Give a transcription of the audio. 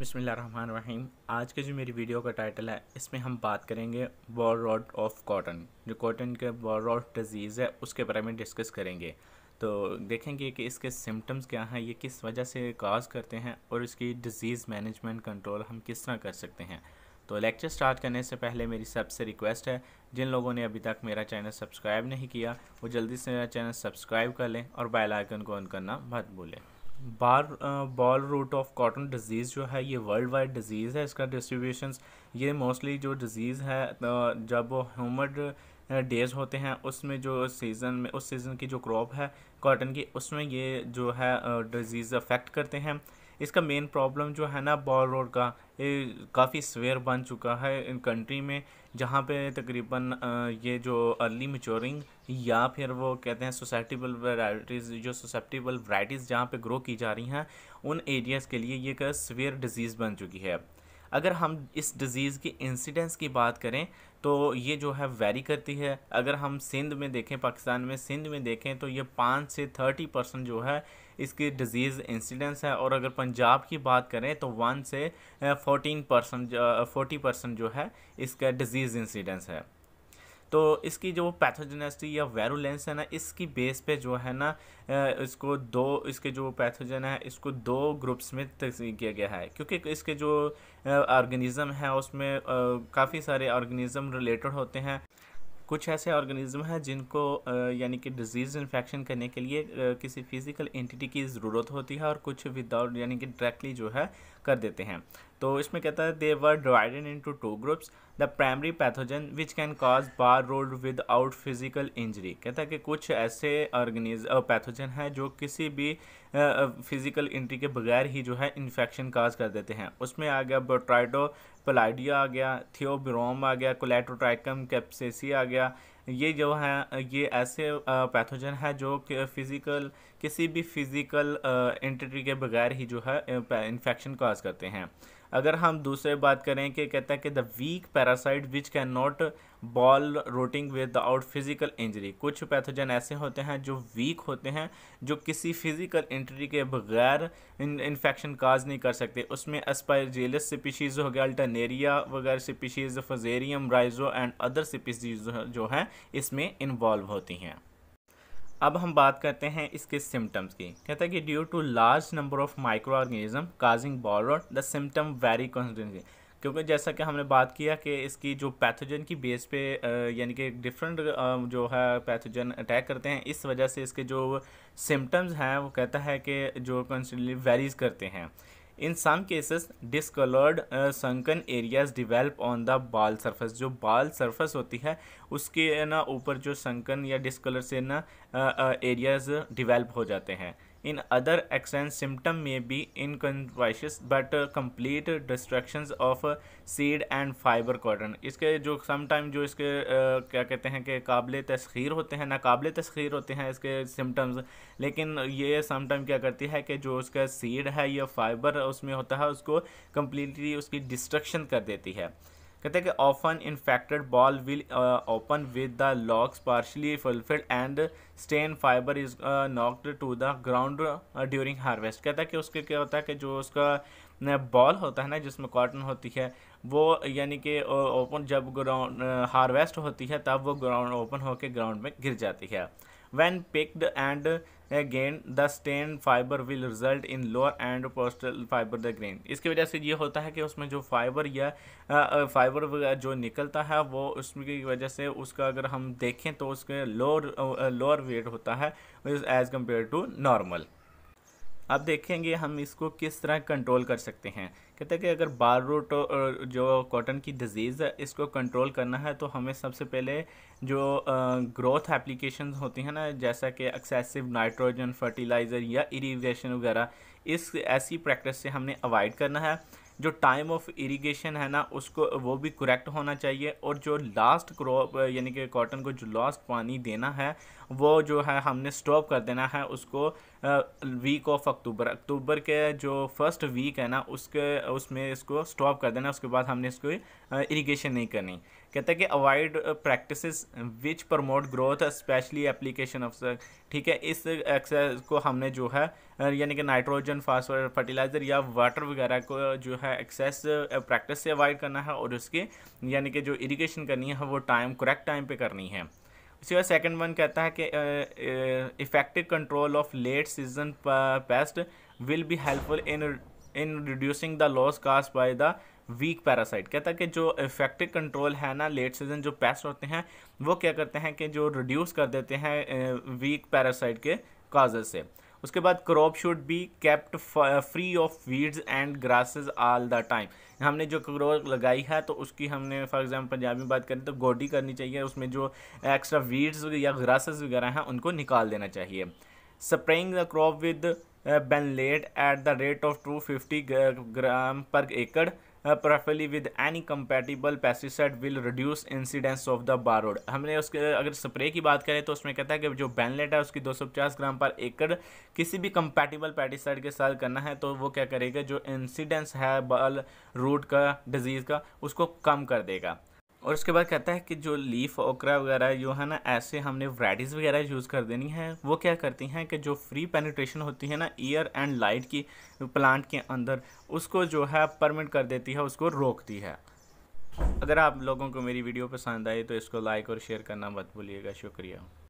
बसमीम आज के जो मेरी वीडियो का टाइटल है इसमें हम बात करेंगे बॉल रॉड ऑफ कॉटन जो कॉटन के बॉल रॉड डिजीज़ है उसके बारे में डिस्कस करेंगे तो देखेंगे कि इसके सिम्टम्स क्या हैं ये किस वजह से काज करते हैं और इसकी डिज़ीज़ मैनेजमेंट कंट्रोल हम किस तरह कर सकते हैं तो लेक्चर स्टार्ट करने से पहले मेरी सबसे रिक्वेस्ट है जिन लोगों ने अभी तक मेरा चैनल सब्सक्राइब नहीं किया वो जल्दी से मेरा चैनल सब्सक्राइब कर लें और बेल आइकन को ऑन करना मत भूलें बार boll root of cotton disease जो है ये वर्ल्ड वाइड डिजीज़ है इसका डिस्ट्रीब्यूशन ये मोस्टली जो डिजीज़ है जब वो ह्यूमड डेज होते हैं उसमें जो सीज़न में उस सीज़न की जो क्रॉप है कॉटन की उसमें ये जो है डिजीज़ अफेक्ट करते हैं इसका मेन प्रॉब्लम जो है ना बॉल रोड का ये काफ़ी स्वेयर बन चुका है इन कंट्री में जहाँ पे तकरीबन ये जो अर्ली मेचोरिंग या फिर वो कहते हैं सोसाइटिबल वराइटीज़ जो सोसाइटिबल वराइटीज़ जहाँ पे ग्रो की जा रही हैं उन एरियाज़ के लिए ये एक स्वेयर डिजीज़ बन चुकी है अगर हम इस डिज़ीज़ की इंसिडेंस की बात करें तो ये जो है वेरी करती है अगर हम सिंध में देखें पाकिस्तान में सिंध में देखें तो ये पाँच से थर्टी परसेंट जो है इसकी डिज़ीज़ इंसिडेंस है और अगर पंजाब की बात करें तो वन से फोटीन परसेंट फोर्टी परसेंट जो है इसका डिज़ीज़ इंसिडेंस है तो इसकी जो पैथोजेनेसिटी या वेरुलेंस है ना इसकी बेस पे जो है ना इसको दो इसके जो पैथोजन है इसको दो ग्रुप्स में तकसीम किया गया है क्योंकि इसके जो ऑर्गेनिज्म है उसमें काफ़ी सारे ऑर्गेनिज़म रिलेटेड होते हैं कुछ ऐसे ऑर्गेनिज्म हैं जिनको यानी कि डिजीज़ इन्फेक्शन करने के लिए किसी फिज़िकल एंटिटी की ज़रूरत होती है और कुछ विदाउट यानी कि डायरेक्टली जो है कर देते हैं तो इसमें कहता है they were divided in two groups the primary pathogen which can cause boll rot out physical injury कहता है कि कुछ ऐसे ऑर्गेनिज पैथोजन हैं जो किसी भी फिजिकल इंट्री के बगैर ही जो है इन्फेक्शन काज कर देते हैं उसमें आ गया बोट्राइडो पलाइडिया आ गया थियोब्रोम आ गया कोलेटोट्राइकम कैप्सेसी आ गया ये जो है ये ऐसे पैथोजन है जो कि फिज़िकल किसी भी फिज़िकल इंट्री के बगैर ही जो है इन्फेक्शन काज करते हैं अगर हम दूसरे बात करें कि कहते हैं कि the weak parasite which can not boll rotting without physical injury कुछ पैथोजन ऐसे होते हैं जो वीक होते हैं जो किसी फिजिकल इंजरी के बगैर इन्फेक्शन काज नहीं कर सकते उसमें अस्पायरजेलस सिपिशीज़ हो गया अल्टरनेरिया वगैरह सिपिशीज़ फजेरियम राइजो एंड अदर सिपिशीज़ जो हैं इसमें इन्वॉल्व होती हैं अब हम बात करते हैं इसके सिम्टम्स की कहता है कि due to large number of microorganism causing boll rot the symptom very constantly क्योंकि जैसा कि हमने बात किया कि इसकी जो पैथोजन की बेस पे यानी कि डिफरेंट जो है पैथोजन अटैक करते हैं इस वजह से इसके जो सिम्टम्स हैं वो कहता है कि जो कॉन्सटेंटली वेरीज करते हैं in some cases discoloured sunken areas develop on the boll surface जो बाल सरफेस होती है उसके ना ऊपर जो संकन या डिसकलर से ना एरियाज uh, डिवेल्प uh, हो जाते हैं इन अदर एक्सेंस सिम्टम में भी inconspicuous but complete destruction of seed and fibre cotton इसके जो समाइम जो इसके आ, uh, क्या कहते हैं कि काबिल तस्खीर होते हैं नाकबले तस्खीर होते हैं इसके सिम्टम्स लेकिन ये समटाइम क्या करती है कि जो उसका सीड है या फाइबर उसमें होता है उसको कम्प्लीटली उसकी डिस्ट्रक्शन कर देती है कहते हैं कि often infected boll will open with the locks partially fulfilled and stain fibre is knocked to the ground during harvest कहता है कि उसके क्या होता है कि जो उसका बॉल होता है ना जिसमें कॉटन होती है वो यानी कि ओपन uh, जब ग्राउंड हार्वेस्ट uh, होती है तब वो ग्राउंड ओपन होकर ग्राउंड में गिर जाती है When picked and again the stain fibre will result in lower and postal fibre the grain इसकी वजह से ये होता है कि उसमें जो फाइबर या फाइबर जो निकलता है वो उसकी वजह से उसका अगर हम देखें तो उसके लोअर लोअर वेट होता है एज़ कम्पेयर टू नॉर्मल अब देखेंगे हम इसको किस तरह कंट्रोल कर सकते हैं कहते हैं कि अगर बार रूट जो कॉटन की डिजीज़ है इसको कंट्रोल करना है तो हमें सबसे पहले जो ग्रोथ एप्लीकेशन होती हैं ना जैसा कि एक्सेसिव नाइट्रोजन फर्टिलाइज़र या इरीगेशन वगैरह इस ऐसी प्रैक्टिस से हमने अवॉइड करना है जो टाइम ऑफ इरीगेशन है ना उसको वो भी करेक्ट होना चाहिए और जो लास्ट क्रॉप यानी कि कॉटन को जो लास्ट पानी देना है वो जो है हमने स्टॉप कर देना है उसको वीक ऑफ अक्टूबर अक्टूबर के जो फर्स्ट वीक है ना उसके उसमें इसको स्टॉप कर देना उसके बाद हमने इसको इरीगेशन नहीं करनी कहता है कि avoid practice which promote growth specially application of ठीक है इस एक्सरसाइज को हमने जो है यानी कि नाइट्रोजन फास्फोर फर्टिलाइज़र या वाटर वगैरह को जो है एक्सेस प्रैक्टिस से अवॉइड करना है और उसके यानी कि जो इरीगेशन करनी है वो टाइम करेक्ट टाइम पर करनी है इसके बाद सेकेंड वन कहता है कि effective control of late season pest will be helpful in in reducing the loss caused by the weak parasite कहता है कि जो इफेक्टिव कंट्रोल है ना लेट सीजन जो पेस्ट होते हैं वो क्या करते हैं कि जो रिड्यूस कर देते हैं वीक पैरासाइट के काजेज से उसके बाद crop should be kept free of weeds and grasses all the time हमने जो क्रॉप लगाई है तो उसकी हमने फॉर एग्जाम्पल पंजाबी में बात करें तो गोडी करनी चाहिए उसमें जो एक्स्ट्रा वीड्स या ग्रासेस वगैरह हैं उनको निकाल देना चाहिए spraying the crop with Benlate at the rate of two fifty gram per एकड़ properly with any compatible pesticide will reduce incidence of the boll rot हमने उसके अगर स्प्रे की बात करें तो उसमें कहता है कि जो बैनलेट है उसकी 250 ग्राम पर एकड़ किसी भी कंपेटिबल पेस्टिसाइड के साथ करना है तो वो क्या करेगा जो इंसिडेंस है बल रूट का डिजीज़ का उसको कम कर देगा और उसके बाद कहता है कि जो लीफ ओकरा वगैरह जो है ना ऐसे हमने वराइटीज़ वगैरह यूज़ कर देनी है वो क्या करती हैं कि जो फ्री पेनिट्रेशन होती है ना ईयर एंड लाइट की प्लांट के अंदर उसको जो है परमिट कर देती है उसको रोकती है अगर आप लोगों को मेरी वीडियो पसंद आई तो इसको लाइक और शेयर करना मत भूलिएगा शुक्रिया